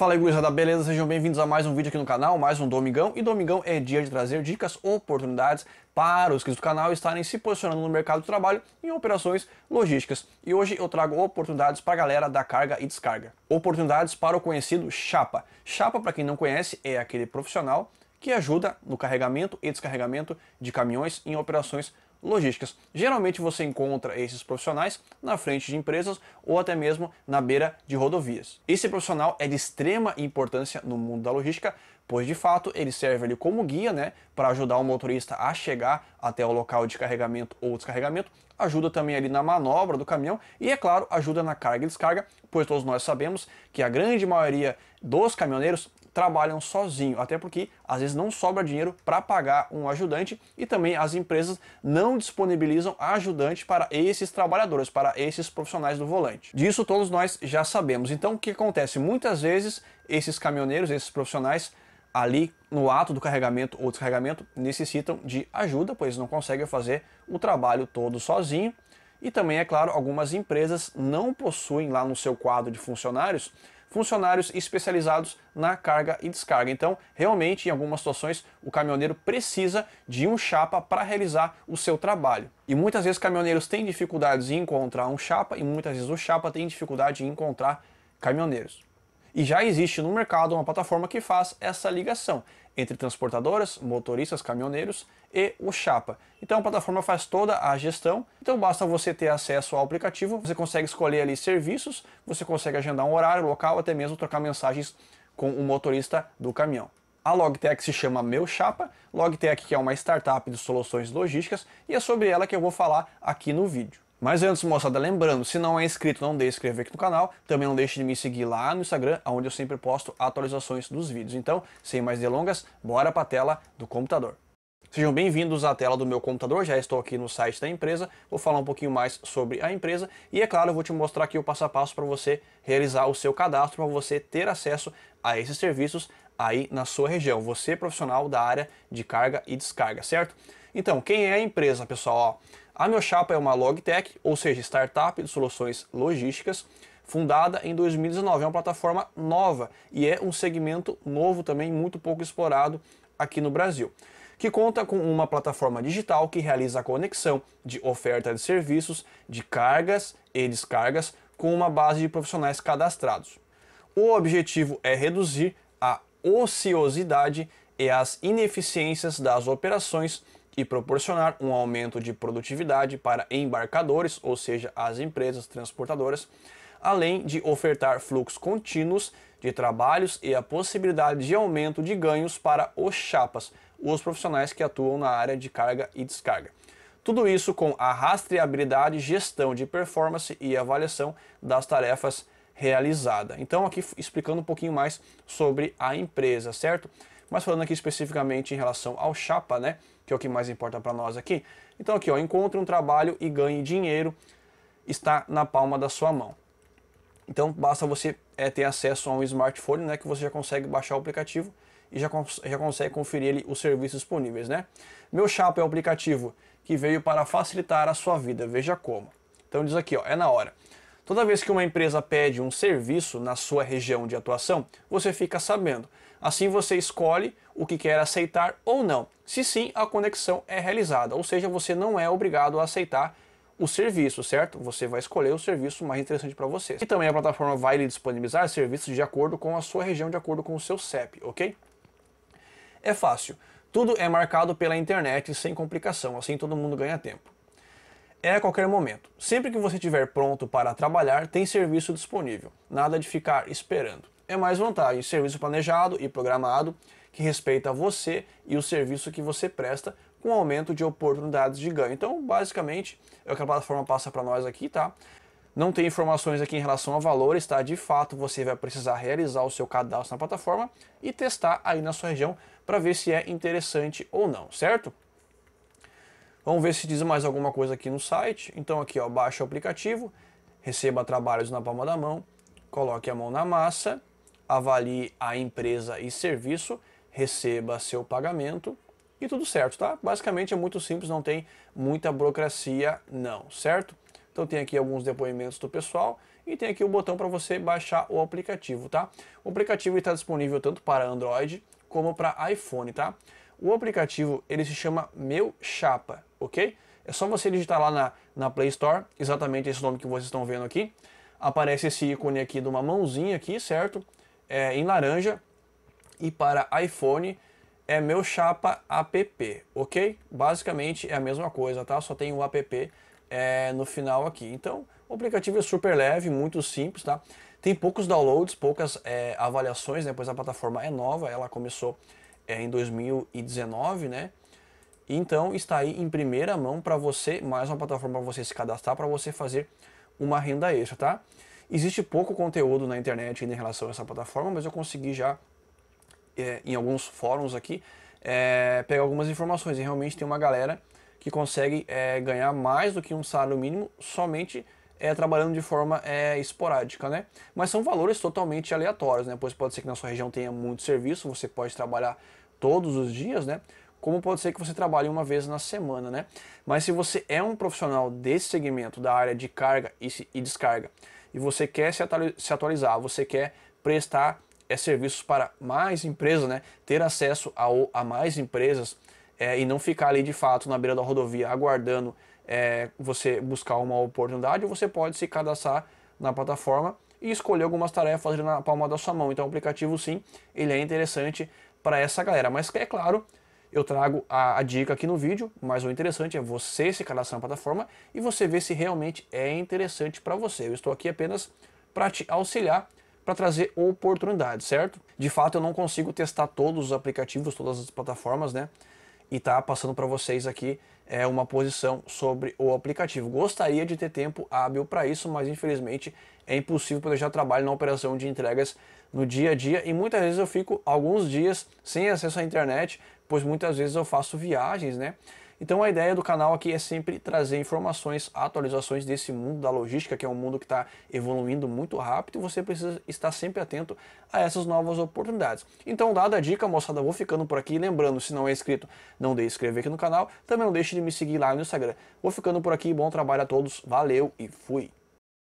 Fala aí, gurizada, beleza? Sejam bem-vindos a mais um vídeo aqui no canal, mais um Domingão. E Domingão é dia de trazer dicas, oportunidades para os clientes do canal estarem se posicionando no mercado de trabalho em operações logísticas. E hoje eu trago oportunidades para a galera da carga e descarga. Oportunidades para o conhecido chapa. Chapa, para quem não conhece, é aquele profissional que ajuda no carregamento e descarregamento de caminhões em operações logísticas logísticas. Geralmente você encontra esses profissionais na frente de empresas ou até mesmo na beira de rodovias. Esse profissional é de extrema importância no mundo da logística, pois de fato ele serve ali como guia, né, para ajudar o motorista a chegar até o local de carregamento ou descarregamento, ajuda também ali na manobra do caminhão e é claro, ajuda na carga e descarga, pois todos nós sabemos que a grande maioria dos caminhoneiros trabalham sozinho, até porque às vezes não sobra dinheiro para pagar um ajudante e também as empresas não disponibilizam ajudante para esses trabalhadores, para esses profissionais do volante. Disso todos nós já sabemos. Então o que acontece? Muitas vezes esses caminhoneiros, esses profissionais ali no ato do carregamento ou descarregamento necessitam de ajuda, pois não conseguem fazer o trabalho todo sozinho. E também, é claro, algumas empresas não possuem lá no seu quadro de funcionários funcionários especializados na carga e descarga. Então, realmente, em algumas situações, o caminhoneiro precisa de um chapa para realizar o seu trabalho. E muitas vezes caminhoneiros têm dificuldades em encontrar um chapa e muitas vezes o chapa tem dificuldade em encontrar caminhoneiros. E já existe no mercado uma plataforma que faz essa ligação entre transportadoras, motoristas, caminhoneiros e o Chapa. Então a plataforma faz toda a gestão, então basta você ter acesso ao aplicativo, você consegue escolher ali serviços, você consegue agendar um horário, local, até mesmo trocar mensagens com o motorista do caminhão. A Logitech se chama Meu Chapa, Logitech que é uma startup de soluções logísticas e é sobre ela que eu vou falar aqui no vídeo. Mas antes, moçada, lembrando, se não é inscrito, não deixe de inscrever aqui no canal, também não deixe de me seguir lá no Instagram, onde eu sempre posto atualizações dos vídeos. Então, sem mais delongas, bora para a tela do computador. Sejam bem-vindos à tela do meu computador, já estou aqui no site da empresa, vou falar um pouquinho mais sobre a empresa e, é claro, eu vou te mostrar aqui o passo a passo para você realizar o seu cadastro, para você ter acesso a esses serviços aí na sua região, você profissional da área de carga e descarga, certo? Então, quem é a empresa, pessoal? a Meu Chapa é uma logtech, ou seja, startup de soluções logísticas, fundada em 2019. É uma plataforma nova e é um segmento novo também, muito pouco explorado aqui no Brasil que conta com uma plataforma digital que realiza a conexão de oferta de serviços, de cargas e descargas com uma base de profissionais cadastrados. O objetivo é reduzir a ociosidade e as ineficiências das operações e proporcionar um aumento de produtividade para embarcadores, ou seja, as empresas transportadoras, além de ofertar fluxos contínuos de trabalhos e a possibilidade de aumento de ganhos para os chapas, os profissionais que atuam na área de carga e descarga. Tudo isso com a rastreabilidade, gestão de performance e avaliação das tarefas realizada. Então aqui explicando um pouquinho mais sobre a empresa, certo? Mas falando aqui especificamente em relação ao chapa, né, que é o que mais importa para nós aqui. Então aqui, ó, encontre um trabalho e ganhe dinheiro, está na palma da sua mão. Então basta você é, ter acesso a um smartphone, né, que você já consegue baixar o aplicativo e já, cons já consegue conferir ele, os serviços disponíveis, né? Meu Chapa é o aplicativo que veio para facilitar a sua vida, veja como. Então diz aqui, ó, é na hora. Toda vez que uma empresa pede um serviço na sua região de atuação, você fica sabendo. Assim você escolhe o que quer aceitar ou não. Se sim, a conexão é realizada, ou seja, você não é obrigado a aceitar o serviço, certo? Você vai escolher o serviço mais interessante para você. E também a plataforma vai lhe disponibilizar serviços de acordo com a sua região, de acordo com o seu CEP, ok? É fácil. Tudo é marcado pela internet sem complicação, assim todo mundo ganha tempo é a qualquer momento. Sempre que você estiver pronto para trabalhar, tem serviço disponível. Nada de ficar esperando. É mais vantagem, serviço planejado e programado que respeita você e o serviço que você presta com aumento de oportunidades de ganho. Então, basicamente, é o que a plataforma passa para nós aqui, tá? Não tem informações aqui em relação a valores, tá? De fato, você vai precisar realizar o seu cadastro na plataforma e testar aí na sua região para ver se é interessante ou não, certo? Vamos ver se diz mais alguma coisa aqui no site. Então aqui, ó, baixa o aplicativo, receba trabalhos na palma da mão, coloque a mão na massa, avalie a empresa e serviço, receba seu pagamento e tudo certo, tá? Basicamente é muito simples, não tem muita burocracia não, certo? Então tem aqui alguns depoimentos do pessoal e tem aqui o botão para você baixar o aplicativo, tá? O aplicativo está disponível tanto para Android como para iPhone, tá? O aplicativo ele se chama Meu Chapa, ok? É só você digitar lá na, na Play Store, exatamente esse nome que vocês estão vendo aqui. Aparece esse ícone aqui de uma mãozinha aqui, certo? É, em laranja. E para iPhone é meu chapa app, ok? Basicamente é a mesma coisa, tá? Só tem o um app é, no final aqui. Então, o aplicativo é super leve, muito simples, tá? Tem poucos downloads, poucas é, avaliações, né? Pois a plataforma é nova, ela começou é, em 2019, né? Então está aí em primeira mão para você, mais uma plataforma para você se cadastrar, para você fazer uma renda extra, tá? Existe pouco conteúdo na internet ainda em relação a essa plataforma, mas eu consegui já, é, em alguns fóruns aqui, é, pegar algumas informações. E realmente tem uma galera que consegue é, ganhar mais do que um salário mínimo somente é, trabalhando de forma é, esporádica, né? Mas são valores totalmente aleatórios, né? Pois pode ser que na sua região tenha muito serviço, você pode trabalhar todos os dias, né? como pode ser que você trabalhe uma vez na semana, né? Mas se você é um profissional desse segmento, da área de carga e, descarga, e você quer se atualizar, você quer prestar é, serviços para mais empresas, né? Ter acesso a, a mais empresas é, e não ficar ali de fato na beira da rodovia aguardando é, você buscar uma oportunidade, você pode se cadastrar na plataforma e escolher algumas tarefas na palma da sua mão. Então o aplicativo sim, ele é interessante para essa galera, mas é claro, eu trago a, a, dica aqui no vídeo, mas o interessante é você se cadastrar na plataforma e você ver se realmente é interessante para você. Eu estou aqui apenas para te auxiliar, para trazer oportunidade, certo? De fato, eu não consigo testar todos os aplicativos, todas as plataformas, né? E tá passando para vocês aqui é, uma posição sobre o aplicativo. Gostaria de ter tempo hábil para isso, mas infelizmente é impossível planejar trabalho na operação de entregas no dia a dia e muitas vezes eu fico alguns dias sem acesso à internet, pois muitas vezes eu faço viagens, né? Então a ideia do canal aqui é sempre trazer informações, atualizações desse mundo da logística, que é um mundo que está evoluindo muito rápido e você precisa estar sempre atento a essas novas oportunidades. Então, dada a dica, moçada, vou ficando por aqui. Lembrando, se não é inscrito, não deixe de inscrever aqui no canal. Também não deixe de me seguir lá no Instagram. Vou ficando por aqui. Bom trabalho a todos. Valeu e fui!